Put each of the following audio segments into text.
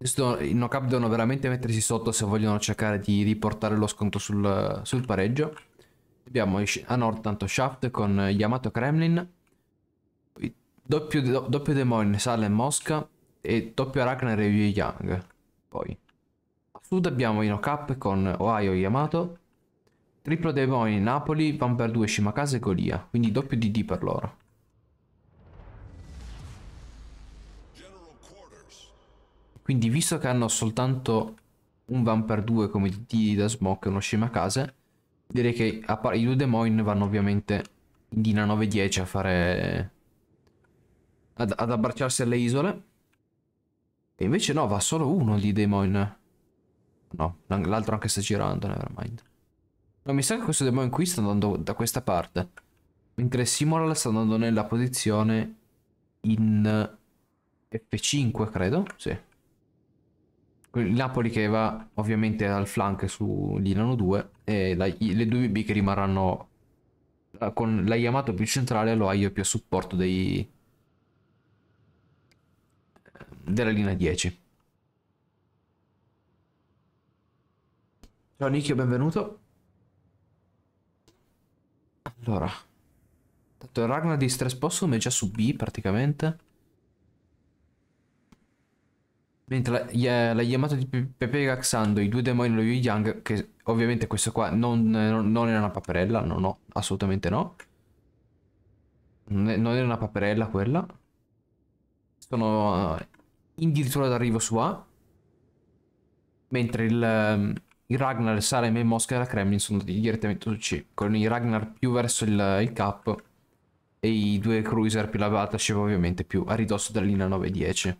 I no-cap devono veramente mettersi sotto se vogliono cercare di riportare lo sconto sul, sul pareggio. Abbiamo a nord tanto Shaft con Yamato Kremlin, doppio, do, doppio Demon, Sale e Mosca e doppio Arachner e Yu Yang. Poi a sud abbiamo i no-cap con Ohio e Yamato, triplo Demon Napoli, Vamper 2, due Shimakase e Golia, quindi doppio DD per loro. Quindi visto che hanno soltanto un van per due come di da smoke e uno scema direi che i due Demoin vanno ovviamente in Dina 9-10 a fare... Ad, ad, abbracciarsi alle isole. E invece no, va solo uno di Demoin. No, l'altro anche sta girando, nevermind. No, mi sa che questo Demoin qui sta andando da questa parte. Mentre Simoral sta andando nella posizione in F5, credo. Sì il Napoli che va ovviamente al flank su Lilano 2 e la, le due B che rimarranno eh, con la Yamato più centrale e Aio più a supporto dei, della linea 10. Ciao Nicchio, benvenuto. Allora, tanto il Ragnar di stress possum è già su B praticamente. Mentre la, eh, la Yamato di Pepe Gaxando, i due demoni lo Yu Yang, che ovviamente questo qua eh, non, non era una paperella, no, no, assolutamente no. Non, è, era una paperella quella. Sono addirittura eh, d'arrivo su A. Mentre il, ehm, il Ragnar, Sarem e Mosca e la Kremlin sono direttamente su C, con i Ragnar più verso il, il cap e i due cruiser più la battleship ovviamente più a ridosso della linea 9-10.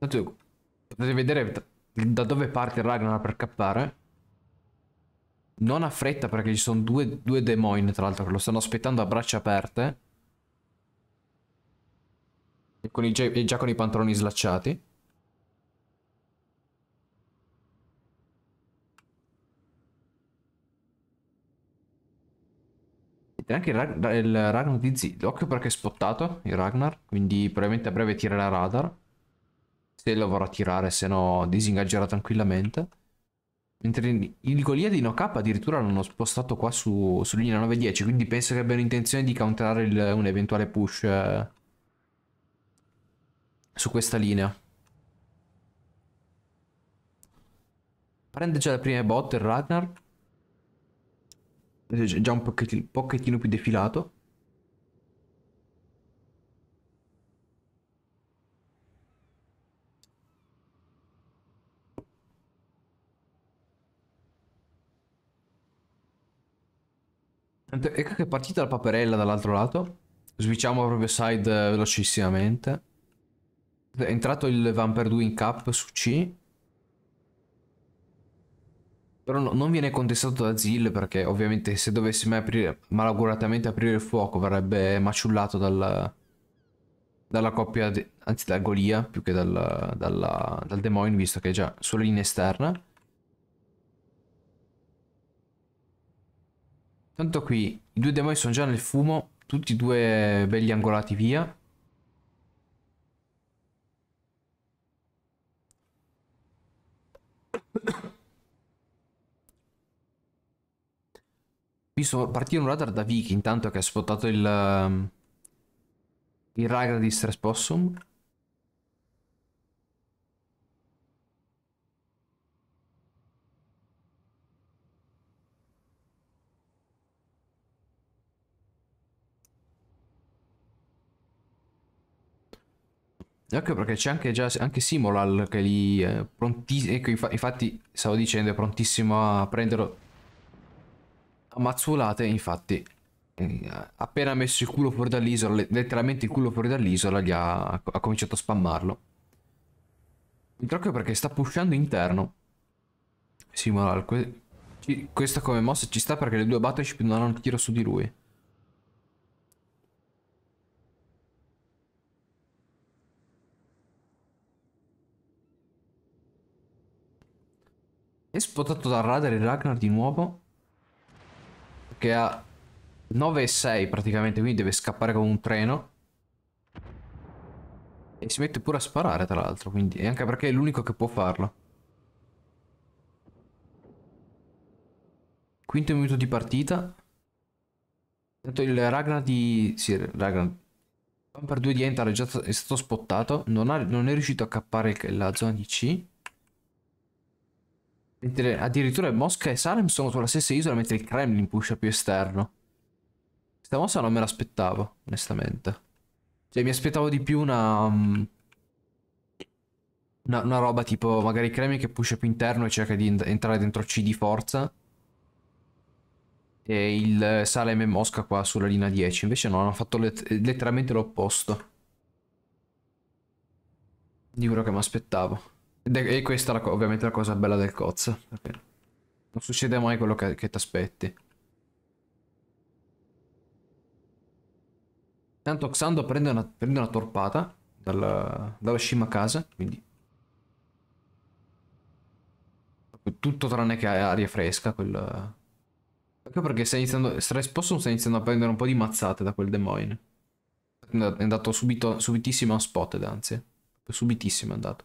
Tanto potete vedere da dove parte il Ragnar per cappare. Non ha fretta perché ci sono due, due demoin tra l'altro che lo stanno aspettando a braccia aperte. E, con i, e già con i pantaloni slacciati. E anche il, Ragn il Ragnar di Zid. Occhio perché è spottato il Ragnar. Quindi probabilmente a breve tirerà radar se la vorrà tirare, se no disingaggerà tranquillamente. Mentre il Golia di NoK addirittura l'hanno spostato qua su, su linea 9-10, quindi penso che abbiano intenzione di counterare il, un eventuale push eh, su questa linea. Prende già le prime botte il Ragnar. È già un pochettino, pochettino più defilato. Ecco che è partita la paperella dall'altro lato. Switchiamo proprio side eh, velocissimamente. È entrato il 2 in cap su C. Però no, non viene contestato da Zill perché ovviamente se dovesse mai aprire, malauguratamente aprire il fuoco verrebbe maciullato dal, dalla coppia, anzi da Golia più che dal, dalla, dal Demoin visto che è già solo in esterna. Tanto qui i due demoni sono già nel fumo, tutti e due belli angolati via. Qui sono partito un radar da Vicky intanto che ha sfottato il, ehm, il raga di Stress Possum. Ecco perché c'è anche già anche Simolal che lì è eh, prontissimo. Ecco, inf infatti stavo dicendo è prontissimo a prenderlo a mazzolate. Infatti, mm, appena messo il culo fuori dall'isola, letteralmente il culo fuori dall'isola, ha, ha cominciato a spammarlo. Il trucco perché sta pushando interno. Simolal, que questa come mossa ci sta perché le due battleship non hanno tiro su di lui. È dal radar il Ragnar di nuovo. Che ha 9 e 6 praticamente, quindi deve scappare come un treno. E si mette pure a sparare, tra l'altro, quindi... E anche perché è l'unico che può farlo. Quinto minuto di partita. Intanto il Ragnar di... Sì, Ragnar... Per 2 di Entar è, già... è stato spottato. Non, ha... non, è riuscito a cappare la zona di C. Mentre addirittura Mosca e Salem sono sulla stessa isola, mentre il Kremlin pusha più esterno. Questa mossa non me l'aspettavo, onestamente. Cioè, mi aspettavo di più una, um, una... Una, roba tipo magari il Kremlin che pusha più interno e cerca di ent entrare dentro C di forza. E il eh, Salem e Mosca qua sulla linea 10. Invece no, hanno fatto let letteralmente l'opposto. Di quello che mi aspettavo. E questa è la ovviamente la cosa bella del COZ. Non succede mai quello che, che ti aspetti. Tanto Xando prende una, prende una torpata dalla, dalla casa, quindi... Tutto tranne che aria fresca, quella... Anche perché sta iniziando... Stress Possum sta iniziando a prendere un po' di mazzate da quel demoine. È andato subito, subitissimo a spotted, anzi. Subitissimo è andato.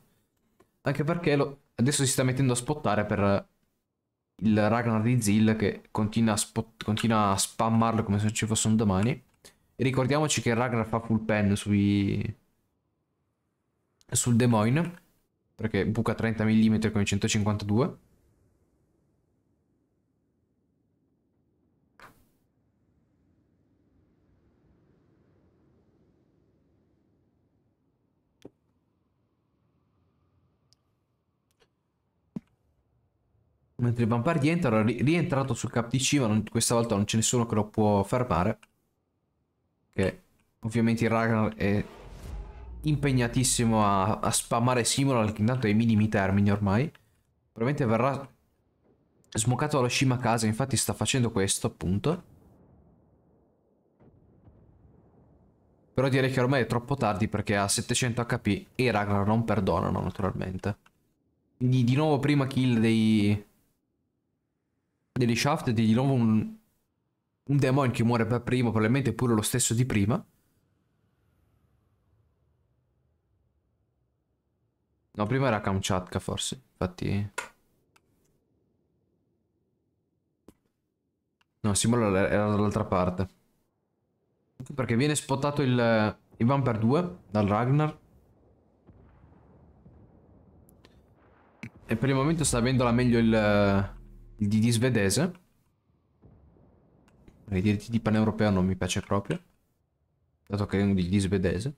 Anche perché lo... adesso si sta mettendo a spottare per il Ragnar di Zill che continua a, spot... continua a spammarlo come se ci fosse un domani. E ricordiamoci che Ragnar fa full pen sui... sul Demoin perché buca 30 mm con i 152 Mentre il vampire rientra, ri rientrato sul cap di C, ma non, questa volta non c'è nessuno che lo può fermare. Che ovviamente il Ragnar è impegnatissimo a, a spammare Simola, intanto ai minimi termini ormai. Probabilmente verrà smoccato dallo Shima a casa, infatti sta facendo questo appunto. Però direi che ormai è troppo tardi perché ha 700 HP e i Ragnar non perdonano naturalmente. Quindi di nuovo prima kill dei, degli shaft di, nuovo un, un demon che muore per primo, probabilmente pure lo stesso di prima. No, prima era Kamchatka forse, infatti... No, Simolo era dall'altra parte. Perché viene spottato il il Vampire 2 dal Ragnar. E per il momento sta avendo la meglio il di, di svedese. I diritti di paneuropeo non mi piace proprio. Dato che è un di, di svedese.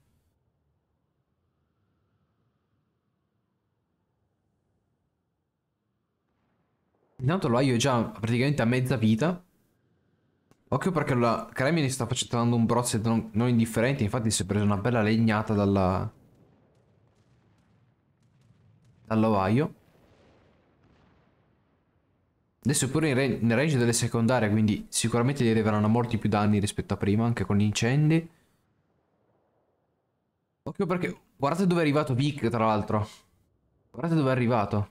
Intanto lo è già praticamente a mezza vita. Occhio perché la Kremlin sta facendo un brozzo non, non indifferente, infatti si è preso una bella legnata dalla... dall'Ovaio. Adesso pure nel range delle secondarie, quindi sicuramente gli arriveranno molti più danni rispetto a prima, anche con gli incendi. Occhio perché... Guardate dove è arrivato Vic, tra l'altro. Guardate dove è arrivato.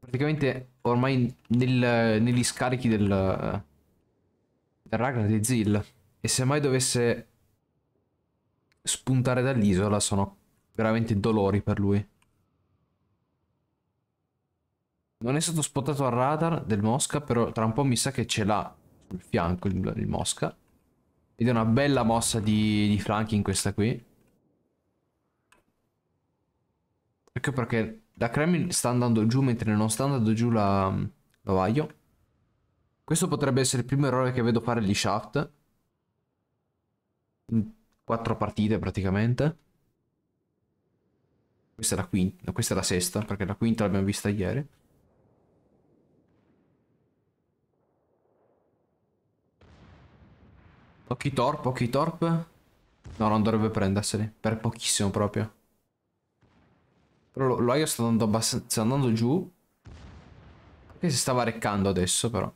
Praticamente ormai nel, negli scarichi del... Del Ragnar, di Zill. E se mai dovesse spuntare dall'isola sono veramente dolori per lui. Non è stato spottato al radar del Mosca, però tra un po' mi sa che ce l'ha sul fianco il, il, Mosca. Ed è una bella mossa di, di flanking questa qui. Ecco perché la Kremlin sta andando giù mentre non sta andando giù la, la Vaio. Questo potrebbe essere il primo errore che vedo fare gli Shaft. In quattro partite praticamente. Questa è la quinta, questa è la sesta, perché la quinta l'abbiamo vista ieri. Occhi torp, occhi torp. No, non dovrebbe prenderseli. Per pochissimo proprio. Però l'Oio sta andando abbastanza... Sta andando giù. Che si stava reccando adesso però.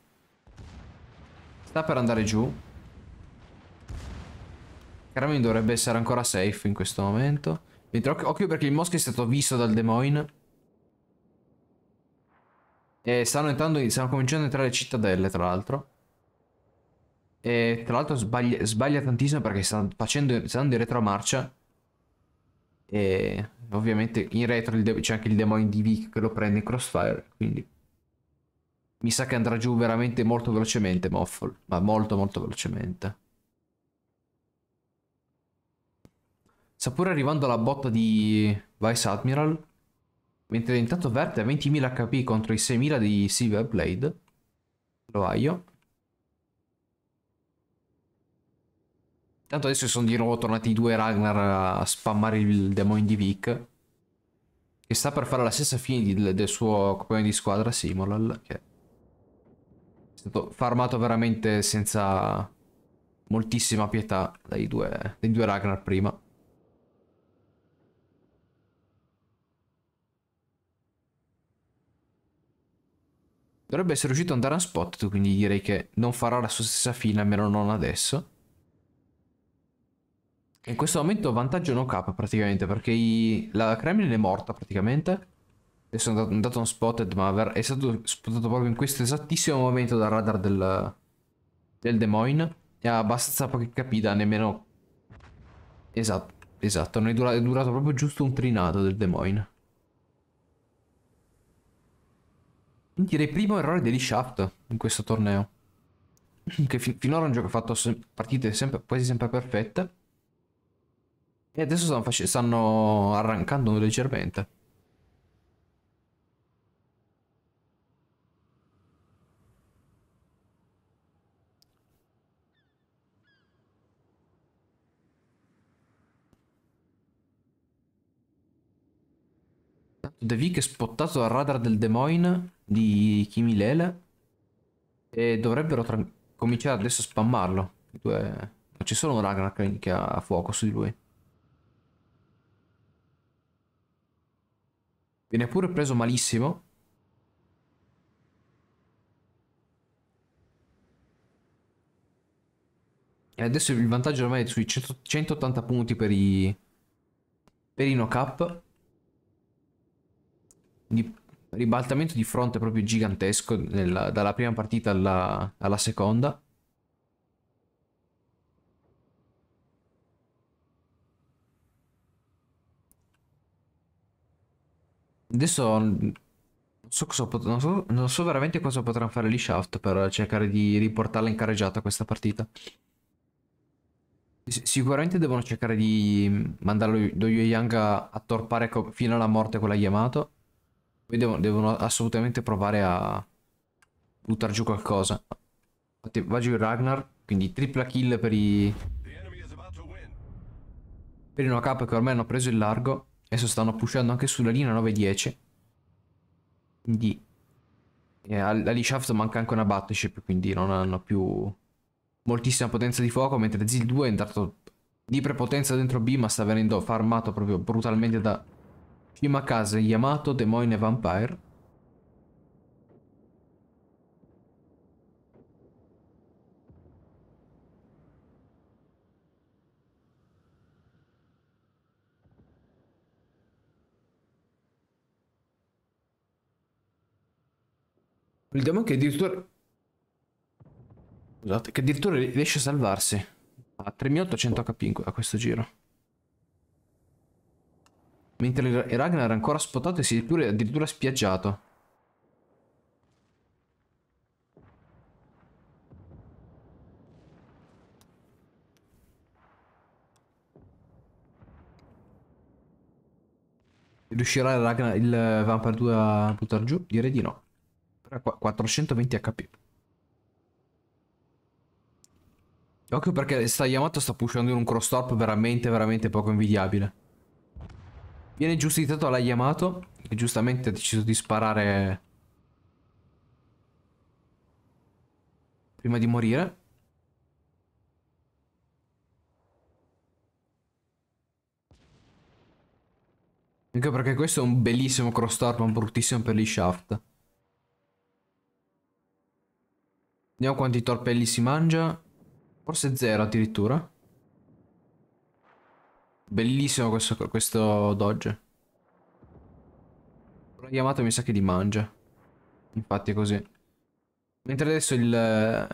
Sta per andare giù. Kramin dovrebbe essere ancora safe in questo momento. Mentre occhio perché il Mosca è stato visto dal Des E stanno entrando, stanno cominciando a entrare cittadelle, tra l'altro. E tra l'altro sbaglia, sbaglia, tantissimo perché sta facendo sta andando in retromarcia. E ovviamente in retro c'è anche il demonio di Vic che lo prende in crossfire. Quindi mi sa che andrà giù veramente molto velocemente Moffle. Ma molto molto velocemente. Sta pure arrivando la botta di Vice Admiral. Mentre intanto Verte ha 20.000 HP contro i 6.000 di Silver Blade. io. Tanto adesso sono di nuovo tornati i due Ragnar a spammare il demonio di Vic. Che sta per fare la stessa fine di, del suo compagno di squadra, Simolal. Che è stato farmato veramente senza moltissima pietà dai due, dai due Ragnar prima. Dovrebbe essere riuscito ad andare a spot, quindi direi che non farà la sua stessa fine, almeno non adesso. In questo momento vantaggio no cap praticamente perché i... la Kremlin è morta praticamente. E sono andato, un spotted ma è stato spottato proprio in questo esattissimo momento dal radar del, del Des Moines. E ha abbastanza pochi capita, nemmeno... Esatto, esatto, non è durato, è durato proprio giusto un trinato del Des Moines. Quindi direi primo errore degli Shaft in questo torneo. Che fin finora è un gioco fatto se partite sempre, quasi sempre perfette. E adesso stanno, stanno arrancando leggermente. The Vic è spottato dal radar del Des Moines di Kimilele e dovrebbero cominciare adesso a spammarlo. Due... Non ci sono Ragnarok Ragnar che ha fuoco su di lui. Viene pure preso malissimo. E adesso il vantaggio ormai è sui 180 punti per i... Per i no-cap. ribaltamento di fronte proprio gigantesco nella, dalla prima partita alla, alla seconda. Adesso non so, pot- non, so, non so, veramente cosa potranno fare gli Shaft per cercare di riportarla in carreggiata questa partita. S- sicuramente devono cercare di mandare lo Yoyang a, a torpare co- fino alla morte quella Yamato. Poi devono, devono assolutamente provare a buttare giù qualcosa. Infatti va giù il Ragnar, quindi tripla kill per i... Per i no cap che ormai hanno preso il largo. Adesso stanno pushando anche sulla linea 9-10. Quindi eh, Shaft manca anche una battleship, quindi non hanno più moltissima potenza di fuoco, mentre Zil 2 è entrato di prepotenza dentro B, ma sta venendo farmato proprio brutalmente da Shimakaze, Yamato, Demoine e Vampire. Il demon che addirittura... Scusate, che addirittura riesce a salvarsi. A 3800 HP a questo giro. Mentre il Ragnar è ancora spottato e si è addirittura spiaggiato. Riuscirà il, Ragnar, il Vampire 2 a buttare giù? Direi di no. 420 HP. Occhio perché sta Yamato sta pushando in un cross top veramente, veramente poco invidiabile. Viene giustificato la Yamato, che giustamente ha deciso di sparare prima di morire. Anche perché questo è un bellissimo cross top, ma bruttissimo per gli shaft. Vediamo quanti torpelli si mangia. Forse zero addirittura. Bellissimo questo, questo dodge. Una chiamata mi sa che li mangia. Infatti è così. Mentre adesso il, eh,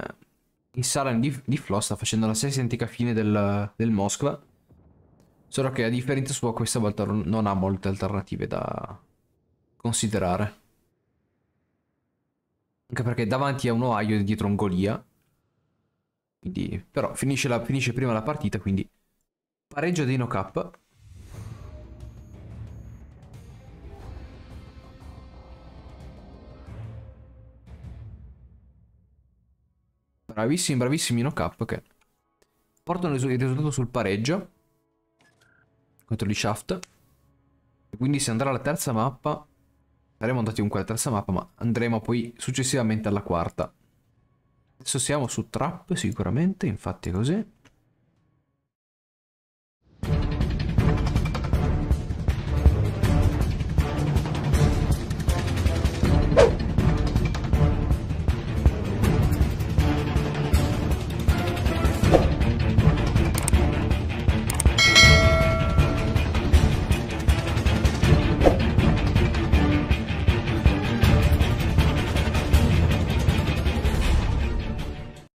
il Saran di, di Flo sta facendo la stessa antica fine del, del Moskva. Solo che a differenza sua questa volta non ha molte alternative da considerare. Anche perché davanti è un Ohio e dietro un Golia. Quindi, però finisce, la, finisce prima la partita, quindi pareggio dei no cap. Bravissimi, bravissimi no cap che portano il risultato sul pareggio contro gli shaft. Quindi se andrà alla terza mappa Saremo andati comunque alla terza mappa, ma andremo poi successivamente alla quarta. Adesso siamo su Trap sicuramente, infatti è così.